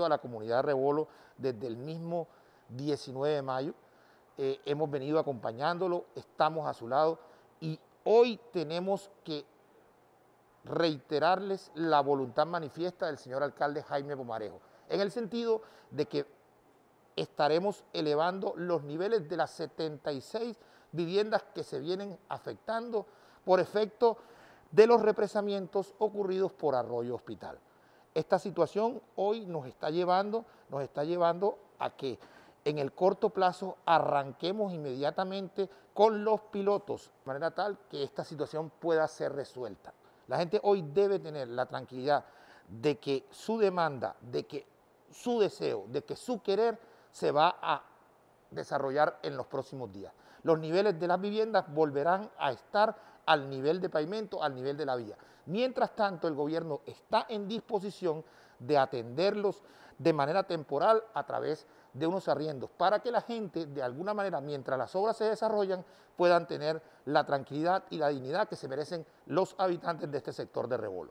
a la comunidad de Rebolo desde el mismo 19 de mayo. Eh, hemos venido acompañándolo, estamos a su lado y hoy tenemos que reiterarles la voluntad manifiesta del señor alcalde Jaime Pomarejo, en el sentido de que estaremos elevando los niveles de las 76 viviendas que se vienen afectando por efecto de los represamientos ocurridos por Arroyo Hospital. Esta situación hoy nos está llevando, nos está llevando a que en el corto plazo arranquemos inmediatamente con los pilotos, de manera tal que esta situación pueda ser resuelta. La gente hoy debe tener la tranquilidad de que su demanda, de que su deseo, de que su querer se va a desarrollar en los próximos días. Los niveles de las viviendas volverán a estar al nivel de pavimento, al nivel de la vía. Mientras tanto, el gobierno está en disposición de atenderlos de manera temporal a través de unos arriendos, para que la gente, de alguna manera, mientras las obras se desarrollan, puedan tener la tranquilidad y la dignidad que se merecen los habitantes de este sector de Rebolo.